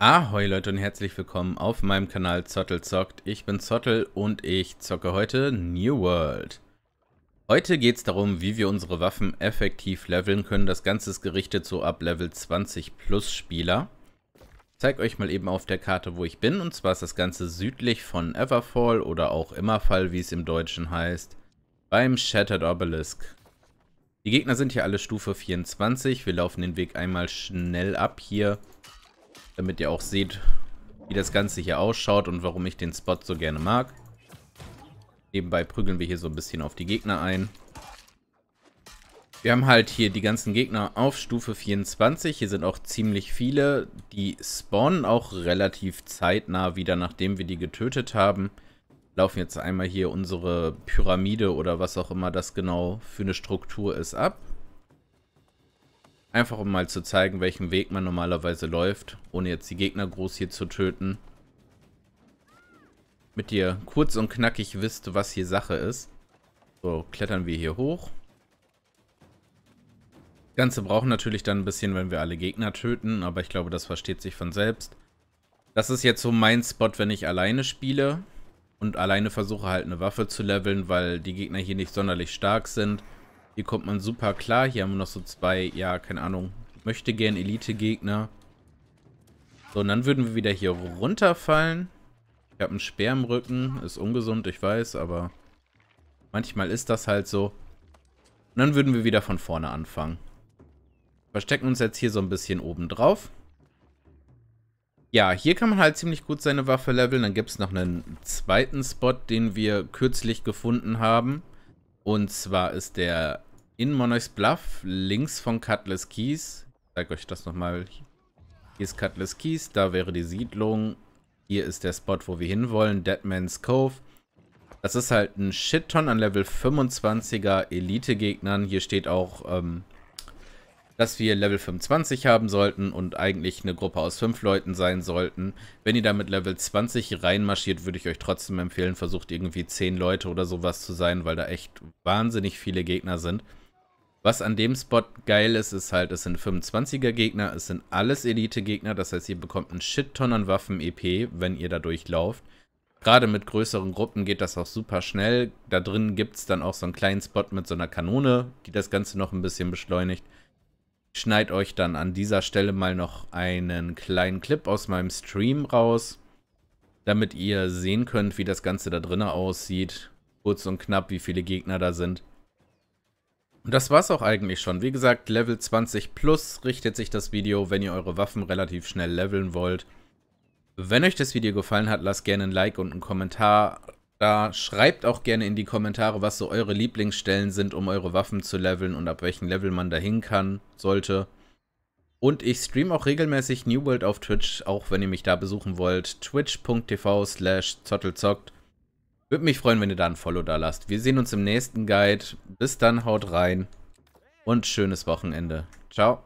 Ahoi Leute und herzlich willkommen auf meinem Kanal Zottel zockt. Ich bin Zottel und ich zocke heute New World. Heute geht es darum, wie wir unsere Waffen effektiv leveln können. Das Ganze ist gerichtet so ab Level 20 plus Spieler. Ich zeige euch mal eben auf der Karte, wo ich bin. Und zwar ist das Ganze südlich von Everfall oder auch Immerfall, wie es im Deutschen heißt, beim Shattered Obelisk. Die Gegner sind hier alle Stufe 24. Wir laufen den Weg einmal schnell ab hier damit ihr auch seht, wie das Ganze hier ausschaut und warum ich den Spot so gerne mag. Nebenbei prügeln wir hier so ein bisschen auf die Gegner ein. Wir haben halt hier die ganzen Gegner auf Stufe 24. Hier sind auch ziemlich viele. Die spawnen auch relativ zeitnah wieder, nachdem wir die getötet haben. Laufen jetzt einmal hier unsere Pyramide oder was auch immer das genau für eine Struktur ist ab. Einfach um mal zu zeigen, welchen Weg man normalerweise läuft, ohne jetzt die Gegner groß hier zu töten. Mit dir kurz und knackig wisst, was hier Sache ist. So, klettern wir hier hoch. Das Ganze braucht natürlich dann ein bisschen, wenn wir alle Gegner töten, aber ich glaube, das versteht sich von selbst. Das ist jetzt so mein Spot, wenn ich alleine spiele und alleine versuche halt eine Waffe zu leveln, weil die Gegner hier nicht sonderlich stark sind. Hier kommt man super klar. Hier haben wir noch so zwei, ja, keine Ahnung, möchte gern Elite-Gegner. So, und dann würden wir wieder hier runterfallen. Ich habe einen Speer im Rücken. Ist ungesund, ich weiß, aber manchmal ist das halt so. Und dann würden wir wieder von vorne anfangen. Verstecken uns jetzt hier so ein bisschen oben drauf. Ja, hier kann man halt ziemlich gut seine Waffe leveln. Dann gibt es noch einen zweiten Spot, den wir kürzlich gefunden haben. Und zwar ist der in Monois Bluff, links von Cutlass Keys. Ich zeige euch das nochmal. Hier ist Cutlass Keys, da wäre die Siedlung. Hier ist der Spot, wo wir hinwollen, Deadman's Cove. Das ist halt ein Shitton an Level 25er Elite-Gegnern. Hier steht auch, ähm, dass wir Level 25 haben sollten und eigentlich eine Gruppe aus 5 Leuten sein sollten. Wenn ihr da mit Level 20 reinmarschiert, würde ich euch trotzdem empfehlen, versucht irgendwie 10 Leute oder sowas zu sein, weil da echt wahnsinnig viele Gegner sind. Was an dem Spot geil ist, ist halt, es sind 25er Gegner, es sind alles Elite-Gegner, das heißt, ihr bekommt einen Shitton an Waffen-EP, wenn ihr da durchlauft. Gerade mit größeren Gruppen geht das auch super schnell. Da drin gibt es dann auch so einen kleinen Spot mit so einer Kanone, die das Ganze noch ein bisschen beschleunigt. Ich schneide euch dann an dieser Stelle mal noch einen kleinen Clip aus meinem Stream raus, damit ihr sehen könnt, wie das Ganze da drinnen aussieht. Kurz und knapp, wie viele Gegner da sind. Und das war's auch eigentlich schon. Wie gesagt, Level 20 plus richtet sich das Video, wenn ihr eure Waffen relativ schnell leveln wollt. Wenn euch das Video gefallen hat, lasst gerne ein Like und einen Kommentar da. Schreibt auch gerne in die Kommentare, was so eure Lieblingsstellen sind, um eure Waffen zu leveln und ab welchem Level man dahin kann, sollte. Und ich streame auch regelmäßig New World auf Twitch, auch wenn ihr mich da besuchen wollt. twitch.tv slash zottelzockt. Würde mich freuen, wenn ihr da ein Follow da lasst. Wir sehen uns im nächsten Guide. Bis dann, haut rein und schönes Wochenende. Ciao.